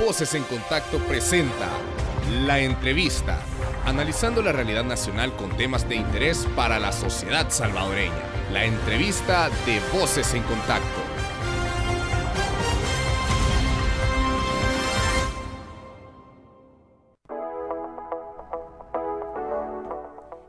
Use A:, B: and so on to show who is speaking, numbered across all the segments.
A: Voces en Contacto presenta La Entrevista, analizando la realidad nacional con temas de interés para la sociedad salvadoreña. La entrevista de Voces en Contacto.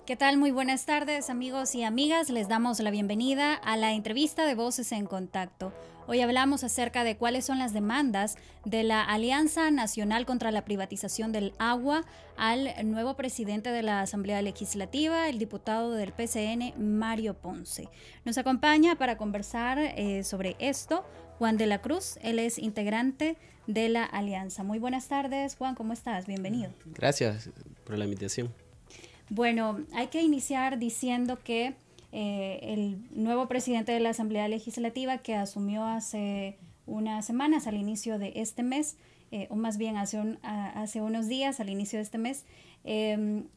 A: ¿Qué tal? Muy buenas tardes amigos y amigas. Les damos la bienvenida a la entrevista de Voces en Contacto. Hoy hablamos acerca de cuáles son las demandas de la Alianza Nacional contra la Privatización del Agua al nuevo presidente de la Asamblea Legislativa, el diputado del PCN, Mario Ponce. Nos acompaña para conversar eh, sobre esto Juan de la Cruz. Él es integrante de la Alianza. Muy buenas tardes, Juan, ¿cómo estás? Bienvenido.
B: Gracias por la invitación.
A: Bueno, hay que iniciar diciendo que eh, el nuevo presidente de la Asamblea Legislativa que asumió hace unas semanas al inicio de este mes, eh, o más bien hace, hace unos días al inicio de este mes, em,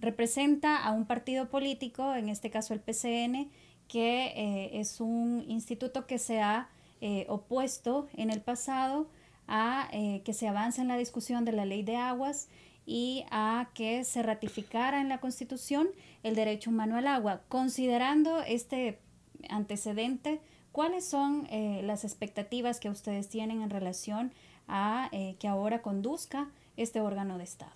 A: representa a un partido político, en este caso el PCN, que eh, es un instituto que se ha opuesto en el pasado a que se avance en la discusión de la ley de aguas y a que se ratificara en la Constitución el derecho humano al agua. Considerando este antecedente, ¿cuáles son eh, las expectativas que ustedes tienen en relación a eh, que ahora conduzca este órgano de Estado?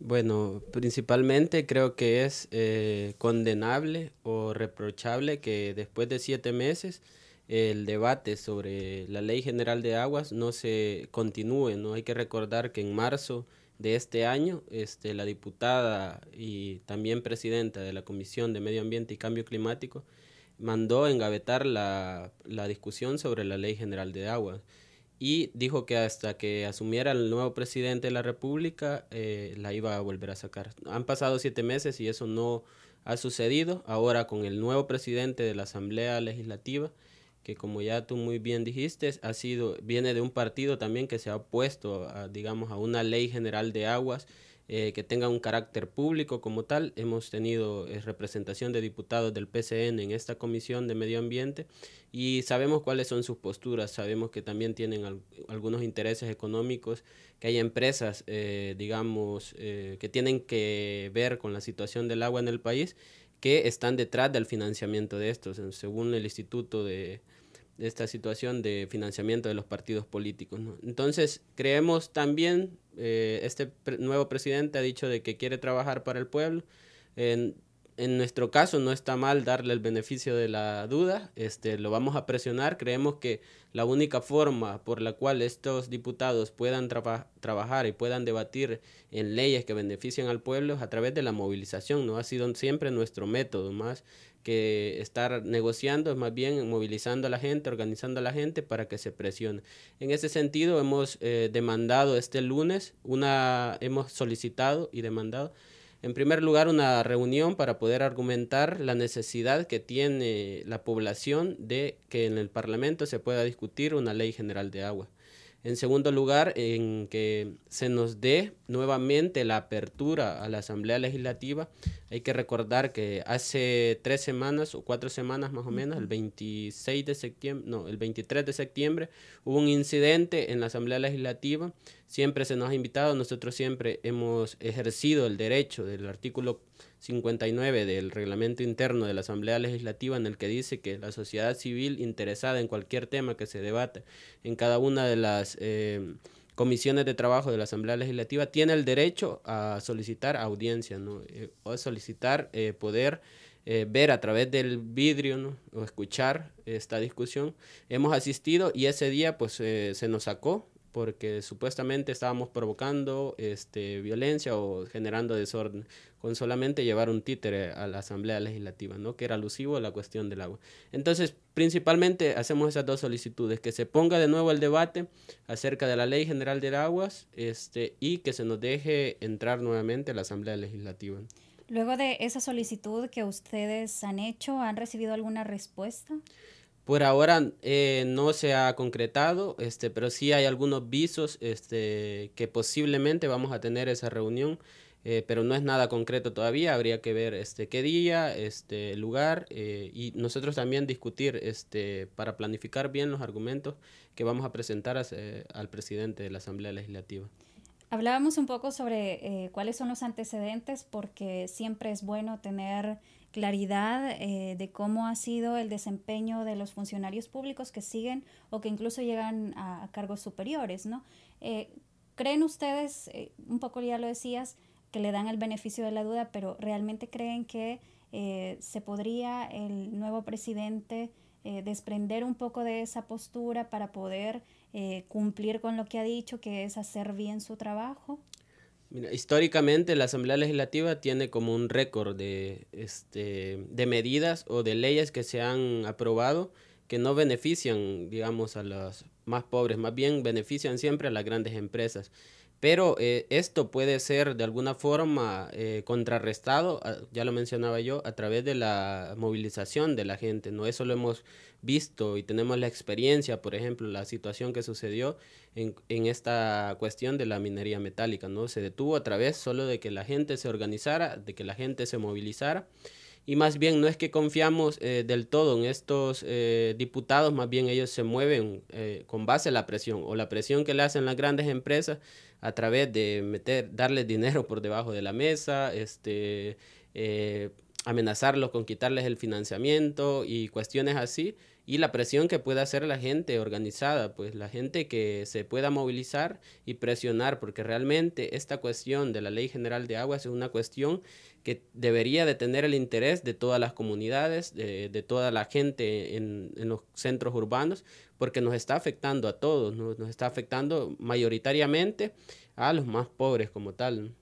B: Bueno, principalmente creo que es eh, condenable o reprochable que después de siete meses el debate sobre la Ley General de Aguas no se continúe, ¿no? Hay que recordar que en marzo de este año, este, la diputada y también presidenta de la Comisión de Medio Ambiente y Cambio Climático mandó engavetar la, discusión sobre la Ley General de Agua y dijo que hasta que asumiera el nuevo presidente de la República eh, la iba a volver a sacar. Han pasado siete meses y eso no ha sucedido. Ahora con el nuevo presidente de la Asamblea Legislativa, que como ya tú muy bien dijiste, ha sido, viene de un partido también que se ha opuesto, a, digamos, a una ley general de aguas eh, que tenga un carácter público como tal. Hemos tenido eh, representación de diputados del PCN en esta comisión de medio ambiente y sabemos cuáles son sus posturas, sabemos que también tienen algunos intereses económicos, que hay empresas, eh, digamos, que tienen que ver con la situación del agua en el país que están detrás del financiamiento de estos, según el Instituto de, esta situación de financiamiento de los partidos políticos. Entonces, creemos también, eh, este nuevo presidente ha dicho de que quiere trabajar para el pueblo. En, nuestro caso no está mal darle el beneficio de la duda, este, lo vamos a presionar. Creemos que la única forma por la cual estos diputados puedan trabajar y puedan debatir en leyes que beneficien al pueblo es a través de la movilización. No ha sido siempre nuestro método más que estar negociando, es más bien movilizando a la gente, organizando a la gente para que se presione. En ese sentido, hemos eh, demandado este lunes, una, hemos solicitado y demandado, en primer lugar, una reunión para poder argumentar la necesidad que tiene la población de que en el Parlamento se pueda discutir una ley general de agua. En segundo lugar, en que se nos dé nuevamente la apertura a la Asamblea Legislativa. Hay que recordar que hace tres semanas o cuatro semanas más o menos, el 26 de septiembre, no, el 23 de septiembre, hubo un incidente en la Asamblea Legislativa. Siempre se nos ha invitado, nosotros siempre hemos ejercido el derecho del artículo 59 del reglamento interno de la Asamblea Legislativa en el que dice que la sociedad civil interesada en cualquier tema que se debate en cada una de las eh, comisiones de trabajo de la Asamblea Legislativa tiene el derecho a solicitar audiencia, eh, o solicitar eh, poder ver a través del vidrio o escuchar esta discusión. Hemos asistido y ese día pues se nos sacó porque supuestamente estábamos provocando este, violencia o generando desorden con solamente llevar un títere a la Asamblea Legislativa, ¿no? que era alusivo a la cuestión del agua. Entonces, principalmente hacemos esas dos solicitudes, que se ponga de nuevo el debate acerca de la Ley General del Aguas este, y que se nos deje entrar nuevamente a la Asamblea Legislativa.
A: Luego de esa solicitud que ustedes han hecho, ¿han recibido alguna respuesta?
B: Por ahora eh, no se ha concretado, este, pero sí hay algunos visos este, que posiblemente vamos a tener esa reunión, eh, pero no es nada concreto todavía. Habría que ver este, qué día, este, lugar eh, y nosotros también discutir este, para planificar bien los argumentos que vamos a presentar al presidente de la Asamblea Legislativa.
A: Hablábamos un poco sobre cuáles son los antecedentes, porque siempre es bueno tener claridad eh, de cómo ha sido el desempeño de los funcionarios públicos que siguen o que incluso llegan a, cargos superiores, ¿no? Eh, ¿Creen ustedes, eh, un poco ya lo decías, que le dan el beneficio de la duda, pero realmente creen que se podría el nuevo presidente desprender un poco de esa postura para poder cumplir con lo que ha dicho, que es hacer bien su trabajo?
B: históricamente la Asamblea Legislativa tiene como un récord de, este, de medidas o de leyes que se han aprobado que no benefician, digamos, a los más pobres, más bien benefician siempre a las grandes empresas. Pero eh, esto puede ser de alguna forma eh, contrarrestado, ah, ya lo mencionaba yo, a través de la movilización de la gente, ¿no? Eso lo hemos visto y tenemos la experiencia, por ejemplo, la situación que sucedió en, esta cuestión de la minería metálica, ¿no? Se detuvo a través solo de que la gente se organizara, de que la gente se movilizara y más bien no es que confiamos eh, del todo en estos diputados, más bien ellos se mueven con base a la presión o la presión que le hacen las grandes empresas a través de meter, darles dinero por debajo de la mesa, este, eh, amenazarlos con quitarles el financiamiento y cuestiones así, y la presión que pueda hacer la gente organizada, pues la gente que se pueda movilizar y presionar, porque realmente esta cuestión de la Ley General de Aguas es una cuestión que debería de tener el interés de todas las comunidades, de, de toda la gente en, en, los centros urbanos, porque nos está afectando a todos, nos está afectando mayoritariamente a los más pobres como tal.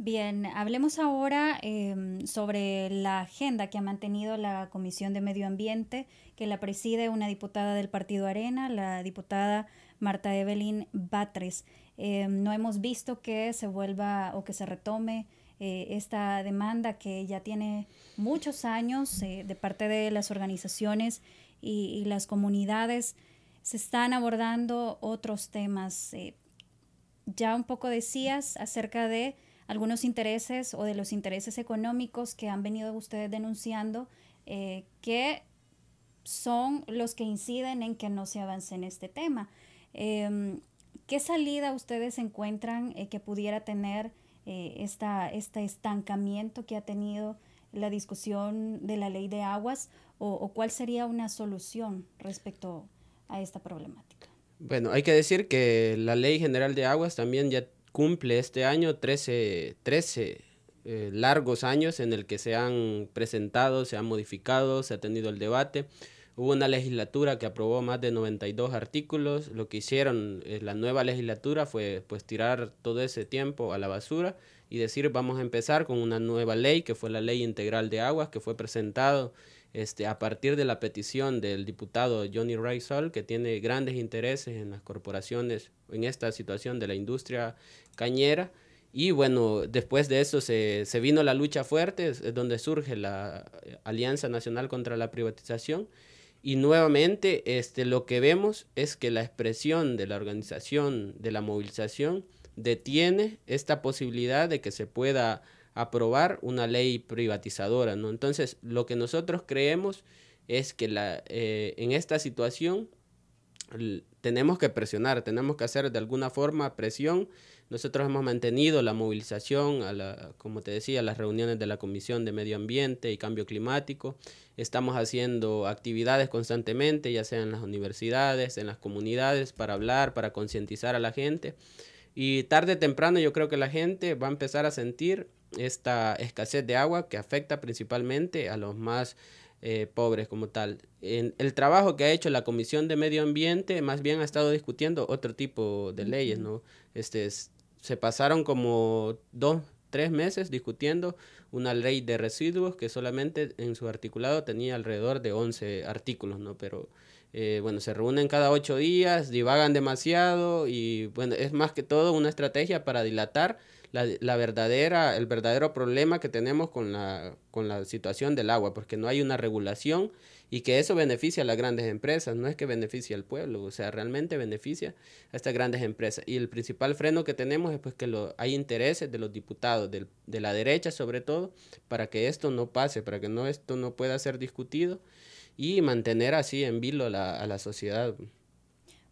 A: Bien, hablemos ahora em, sobre la agenda que ha mantenido la Comisión de Medio Ambiente, que la preside una diputada del Partido Arena, la diputada Marta Evelyn Batres. Em, no hemos visto que se vuelva o que se retome eh, esta demanda que ya tiene muchos años eh, de parte de las organizaciones y, las comunidades. Se están abordando otros temas. Eh, ya un poco decías acerca de algunos intereses o de los intereses económicos que han venido ustedes denunciando eh, que son los que inciden en que no se avance en este tema. Em, ¿Qué salida ustedes encuentran eh, que pudiera tener eh, esta, este estancamiento que ha tenido la discusión de la ley de aguas o, o cuál sería una solución respecto a esta problemática?
B: Bueno, hay que decir que la ley general de aguas también ya cumple este año 13, 13 eh, largos años en el que se han presentado, se han modificado, se ha tenido el debate. Hubo una legislatura que aprobó más de 92 artículos. Lo que hicieron eh, la nueva legislatura fue pues tirar todo ese tiempo a la basura y decir vamos a empezar con una nueva ley que fue la Ley Integral de Aguas que fue presentado este, a partir de la petición del diputado Johnny Raisol que tiene grandes intereses en las corporaciones, en esta situación de la industria cañera. Y bueno, después de eso se, se vino la lucha fuerte, es donde surge la eh, Alianza Nacional contra la Privatización. Y nuevamente este, lo que vemos es que la expresión de la organización, de la movilización, detiene esta posibilidad de que se pueda aprobar una ley privatizadora, ¿no? Entonces, lo que nosotros creemos es que la, eh, en esta situación tenemos que presionar, tenemos que hacer de alguna forma presión. Nosotros hemos mantenido la movilización, a la, como te decía, las reuniones de la Comisión de Medio Ambiente y Cambio Climático. Estamos haciendo actividades constantemente, ya sea en las universidades, en las comunidades, para hablar, para concientizar a la gente. Y tarde o temprano yo creo que la gente va a empezar a sentir esta escasez de agua que afecta principalmente a los más eh, pobres como tal. el trabajo que ha hecho la Comisión de Medio Ambiente más bien ha estado discutiendo otro tipo de leyes, ¿no? Este, se pasaron como dos, tres meses discutiendo una ley de residuos que solamente en su articulado tenía alrededor de 11 artículos, ¿no? Pero eh, bueno, se reúnen cada ocho días, divagan demasiado y bueno, es más que todo una estrategia para dilatar la, la, verdadera, el verdadero problema que tenemos con la, con la situación del agua, porque no hay una regulación y que eso beneficia a las grandes empresas, no es que beneficie al pueblo, o sea, realmente beneficia a estas grandes empresas. Y el principal freno que tenemos es pues que lo, hay intereses de los diputados, de la derecha sobre todo, para que esto no pase, para que no, esto no pueda ser discutido y mantener así en vilo a la sociedad.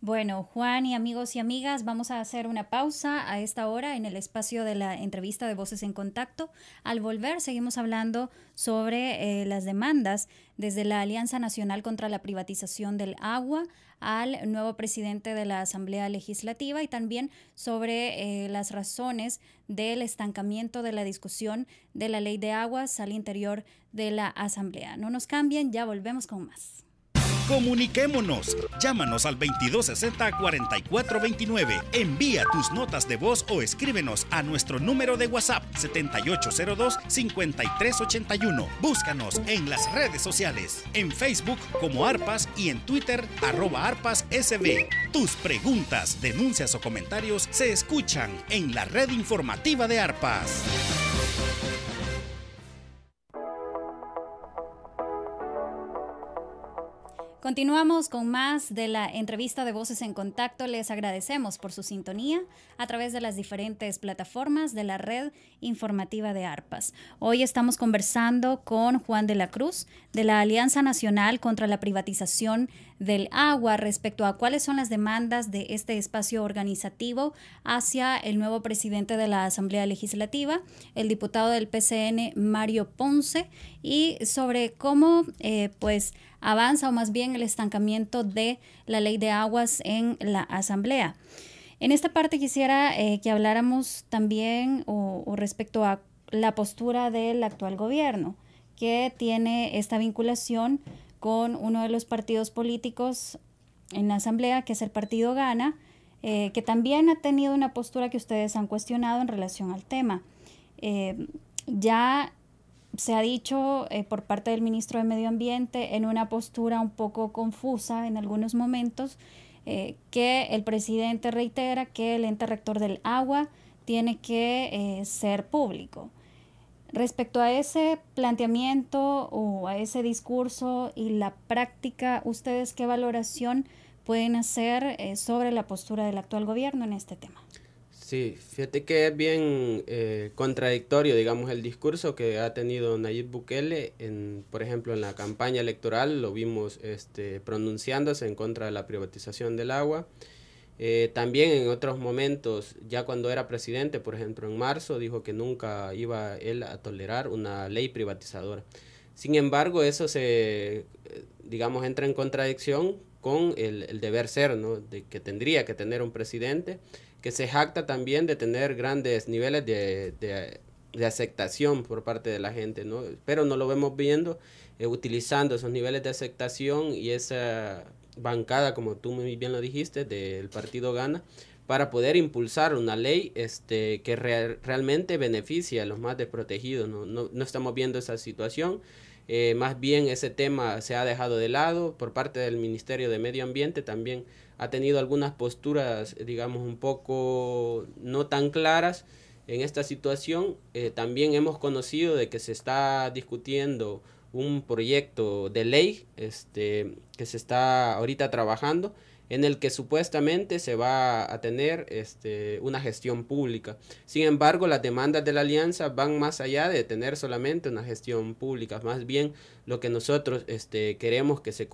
A: Bueno, Juan y amigos y amigas, vamos a hacer una pausa a esta hora en el espacio de la entrevista de Voces en Contacto. Al volver, seguimos hablando sobre eh, las demandas desde la Alianza Nacional contra la Privatización del Agua al nuevo presidente de la Asamblea Legislativa y también sobre eh, las razones del estancamiento de la discusión de la ley de aguas al interior de la Asamblea. No nos cambien, ya volvemos con más. Comuniquémonos. Llámanos al 2260-4429. Envía tus notas de voz o escríbenos a nuestro número de WhatsApp 7802-5381. Búscanos en las redes sociales, en Facebook como ARPAS y en Twitter arroba ARPAS Tus preguntas, denuncias o comentarios se escuchan en la red informativa de ARPAS. Continuamos con más de la entrevista de Voces en Contacto. Les agradecemos por su sintonía a través de las diferentes plataformas de la red informativa de ARPAS. Hoy estamos conversando con Juan de la Cruz de la Alianza Nacional contra la Privatización del Agua respecto a cuáles son las demandas de este espacio organizativo hacia el nuevo presidente de la Asamblea Legislativa, el diputado del PCN Mario Ponce, y sobre cómo, eh, pues, avanza o más bien el estancamiento de la ley de aguas en la Asamblea. En esta parte quisiera eh, que habláramos también o, respecto a la postura del actual gobierno, que tiene esta vinculación con uno de los partidos políticos en la Asamblea, que es el Partido Gana, eh, que también ha tenido una postura que ustedes han cuestionado en relación al tema. Eh, ya se ha dicho eh, por parte del ministro de Medio Ambiente en una postura un poco confusa en algunos momentos eh, que el presidente reitera que el ente rector del agua tiene que eh, ser público. Respecto a ese planteamiento o a ese discurso y la práctica, ¿ustedes qué valoración pueden hacer sobre la postura del actual gobierno en este tema?
B: Sí, fíjate que es bien eh, contradictorio, digamos, el discurso que ha tenido Nayib Bukele, en, por ejemplo, en la campaña electoral, lo vimos este, pronunciándose en contra de la privatización del agua. Eh, también en otros momentos, ya cuando era presidente, por ejemplo, en marzo, dijo que nunca iba él a tolerar una ley privatizadora. Sin embargo, eso se, digamos, entra en contradicción con el, el deber ser, ¿no? De que tendría que tener un presidente que se jacta también de tener grandes niveles de, aceptación por parte de la gente, ¿no? Pero no lo vemos viendo, eh, utilizando esos niveles de aceptación y esa bancada, como tú muy bien lo dijiste, del partido Gana, para poder impulsar una ley este, que realmente beneficie a los más desprotegidos. No, estamos viendo esa situación. Eh, más bien ese tema se ha dejado de lado por parte del Ministerio de Medio Ambiente también ha tenido algunas posturas, digamos, un poco no tan claras en esta situación. Eh, también hemos conocido de que se está discutiendo un proyecto de ley este, que se está ahorita trabajando en el que supuestamente se va a tener este, una gestión pública. Sin embargo, las demandas de la alianza van más allá de tener solamente una gestión pública, más bien lo que nosotros este, queremos que se,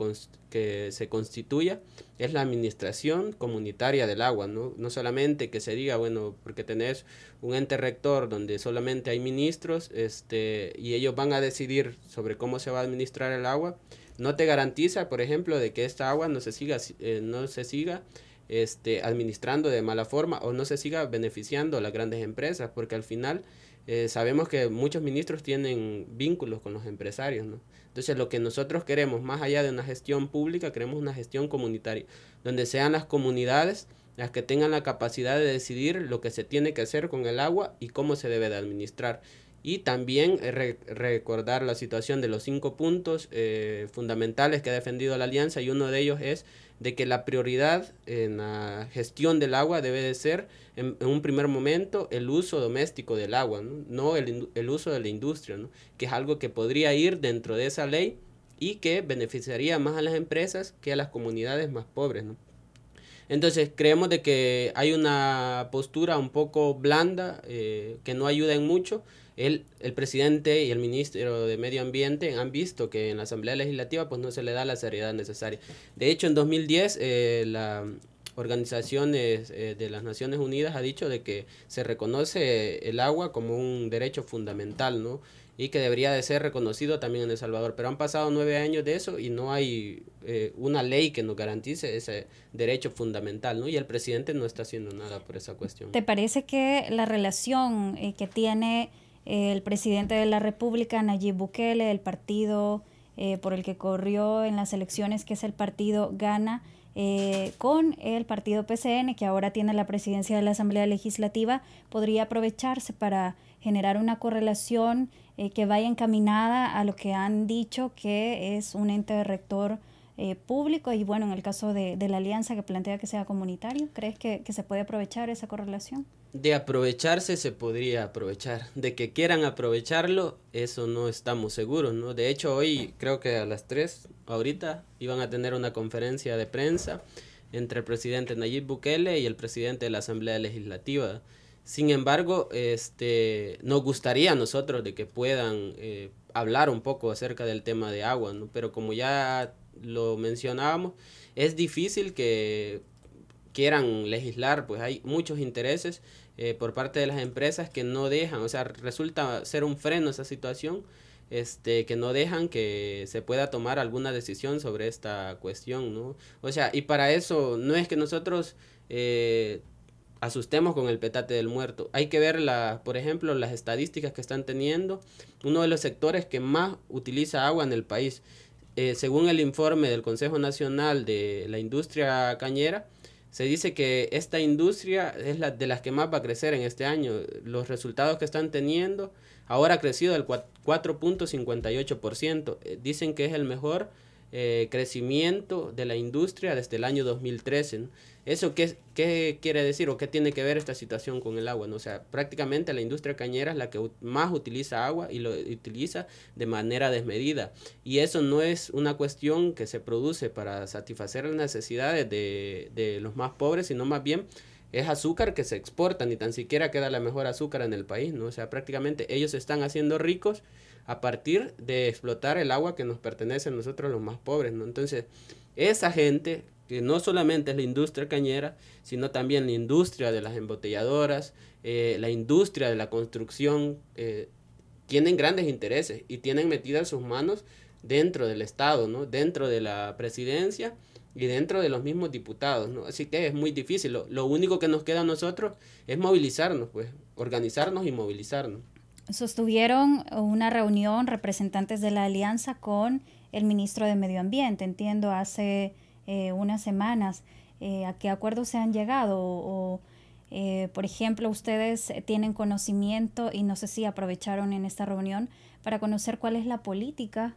B: que se constituya es la administración comunitaria del agua, ¿no? solamente que se diga, bueno, porque tenés un ente rector donde solamente hay ministros este, y ellos van a decidir sobre cómo se va a administrar el agua, no te garantiza, por ejemplo, de que esta agua no se siga, eh, no se siga este, administrando de mala forma o no se siga beneficiando a las grandes empresas, porque al final eh, sabemos que muchos ministros tienen vínculos con los empresarios, ¿no? Entonces, lo que nosotros queremos, más allá de una gestión pública, queremos una gestión comunitaria, donde sean las comunidades las que tengan la capacidad de decidir lo que se tiene que hacer con el agua y cómo se debe de administrar. Y también eh, recordar la situación de los cinco puntos eh, fundamentales que ha defendido la Alianza y uno de ellos es de que la prioridad en la gestión del agua debe de ser, en, un primer momento, el uso doméstico del agua, no, el, uso de la industria, que es algo que podría ir dentro de esa ley y que beneficiaría más a las empresas que a las comunidades más pobres. Entonces creemos de que hay una postura un poco blanda eh, que no ayuda en mucho el, presidente y el ministro de Medio Ambiente han visto que en la Asamblea Legislativa pues no se le da la seriedad necesaria. De hecho, en 2010 eh, la organización eh, eh, de las Naciones Unidas ha dicho de que se reconoce el agua como un derecho fundamental, ¿no? Y que debería de ser reconocido también en El Salvador. Pero han pasado nueve años de eso y no hay una ley que nos garantice ese derecho fundamental, ¿no? Y el presidente no está haciendo nada por esa cuestión. ¿Te
A: parece que la relación que tiene el presidente de la República, Nayib Bukele, el partido eh, por el que corrió en las elecciones, que es el partido Gana, eh, con el partido PCN, que ahora tiene la presidencia de la Asamblea Legislativa, podría aprovecharse para generar una correlación eh, que vaya encaminada a lo que han dicho que es un ente rector eh, público y bueno, en el caso de, de, la alianza que plantea que sea comunitario, ¿crees que, que, se puede aprovechar esa correlación?
B: De aprovecharse se podría aprovechar, de que quieran aprovecharlo, eso no estamos seguros, ¿no? De hecho, hoy creo que a las 3, ahorita, iban a tener una conferencia de prensa entre el presidente Nayib Bukele y el presidente de la Asamblea Legislativa. Sin embargo, este, nos gustaría a nosotros de que puedan eh, hablar un poco acerca del tema de agua, ¿no? pero como ya lo mencionábamos, es difícil que quieran legislar, pues hay muchos intereses eh, por parte de las empresas que no dejan, o sea, resulta ser un freno esa situación, este, que no dejan que se pueda tomar alguna decisión sobre esta cuestión, ¿no? O sea, y para eso no es que nosotros eh, asustemos con el petate del muerto, hay que ver, por ejemplo, las estadísticas que están teniendo, uno de los sectores que más utiliza agua en el país, eh, según el informe del Consejo Nacional de la Industria Cañera, se dice que esta industria es la de las que más va a crecer en este año. Los resultados que están teniendo, ahora ha crecido del 4.58%. Eh, dicen que es el mejor eh, crecimiento de la industria desde el año 2013. ¿Eso qué, qué, quiere decir o qué tiene que ver esta situación con el agua? ¿no? sea, prácticamente la industria cañera es la que más utiliza agua y lo utiliza de manera desmedida. Y eso no es una cuestión que se produce para satisfacer las necesidades de, los más pobres, sino más bien es azúcar que se exporta, ni tan siquiera queda la mejor azúcar en el país, ¿no? sea, prácticamente ellos se están haciendo ricos a partir de explotar el agua que nos pertenece a nosotros los más pobres, ¿no? Entonces, esa gente, que no solamente es la industria cañera, sino también la industria de las embotelladoras, eh, la industria de la construcción, eh, tienen grandes intereses y tienen metidas sus manos dentro del Estado, ¿no? Dentro de la presidencia y dentro de los mismos diputados, ¿no? Así que es muy difícil. Lo, lo, único que nos queda a nosotros es movilizarnos, pues, organizarnos y movilizarnos
A: sostuvieron una reunión representantes de la alianza con el ministro de Medio Ambiente, entiendo, hace eh, unas semanas. Eh, ¿A qué acuerdos se han llegado? O, eh, por ejemplo, ustedes tienen conocimiento y no sé si aprovecharon en esta reunión para conocer cuál es la política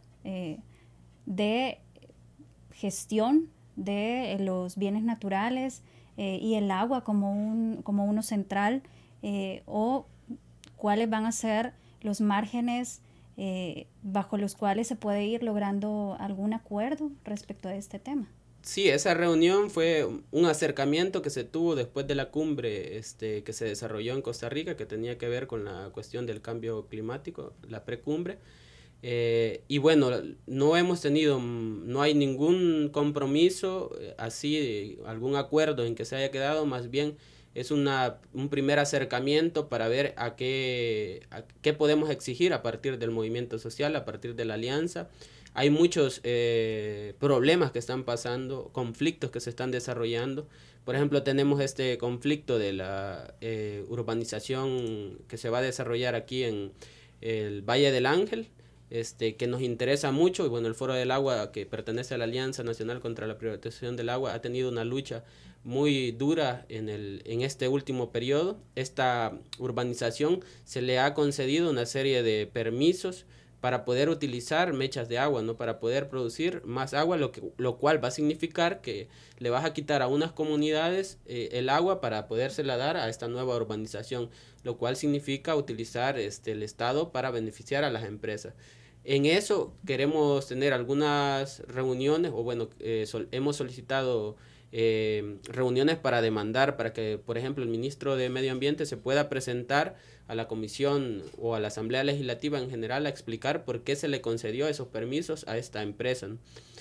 A: de gestión de los bienes naturales y el agua como, un, como uno central o cuáles van a ser los márgenes eh, bajo los cuales se puede ir logrando algún acuerdo respecto a este tema.
B: Sí, esa reunión fue un acercamiento que se tuvo después de la cumbre este, que se desarrolló en Costa Rica, que tenía que ver con la cuestión del cambio climático, la precumbre. Eh, y bueno, no hemos tenido, no hay ningún compromiso eh, así, algún acuerdo en que se haya quedado, más bien es una, un primer acercamiento para ver a qué, qué podemos exigir a partir del movimiento social, a partir de la alianza. Hay muchos eh, problemas que están pasando, conflictos que se están desarrollando. Por ejemplo, tenemos este conflicto de la eh, urbanización que se va a desarrollar aquí en el Valle del Ángel, este, que nos interesa mucho, y bueno, el Foro del Agua, que pertenece a la Alianza Nacional contra la Privatización del Agua, ha tenido una lucha muy dura en, el, en este último periodo. Esta urbanización se le ha concedido una serie de permisos para poder utilizar mechas de agua, ¿no? Para poder producir más agua, lo, que, lo cual va a significar que le vas a quitar a unas comunidades eh, el agua para podérsela dar a esta nueva urbanización, lo cual significa utilizar este, el Estado para beneficiar a las empresas. En eso queremos tener algunas reuniones, o bueno, eh, hemos solicitado Em, reuniones para demandar, para que, por ejemplo, el ministro de Medio Ambiente se pueda presentar a la comisión o a la Asamblea Legislativa en general a explicar por qué se le concedió esos permisos a esta empresa.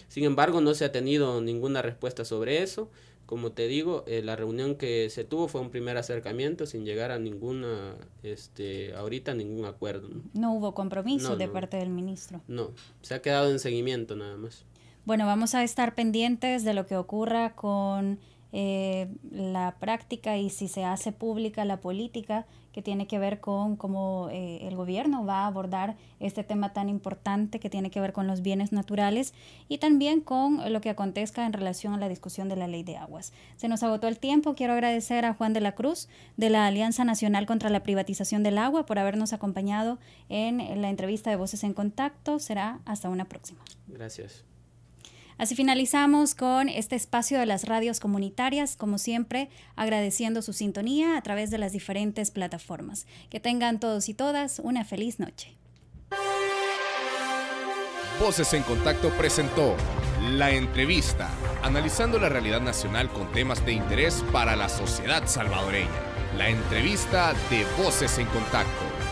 B: Sin embargo, no se ha tenido ninguna respuesta sobre eso. Como te digo, eh, la reunión que se tuvo fue un primer acercamiento sin llegar a ninguna, este, ahorita ningún acuerdo.
A: ¿no? hubo compromiso de parte del ministro.
B: No, se ha quedado en seguimiento nada más.
A: Bueno, vamos a estar pendientes de lo que ocurra con eh, la práctica y si se hace pública la política que tiene que ver con cómo eh, el gobierno va a abordar este tema tan importante que tiene que ver con los bienes naturales y también con lo que acontezca en relación a la discusión de la ley de aguas. Se nos agotó el tiempo. Quiero agradecer a Juan de la Cruz de la Alianza Nacional contra la Privatización del Agua por habernos acompañado en la entrevista de Voces en Contacto. Será hasta una próxima. Gracias. Así finalizamos con este espacio de las radios comunitarias, como siempre, agradeciendo su sintonía a través de las diferentes plataformas. Que tengan todos y todas una feliz noche. Voces en Contacto presentó La Entrevista, analizando la realidad nacional con temas de interés para la sociedad salvadoreña. La entrevista de Voces en Contacto.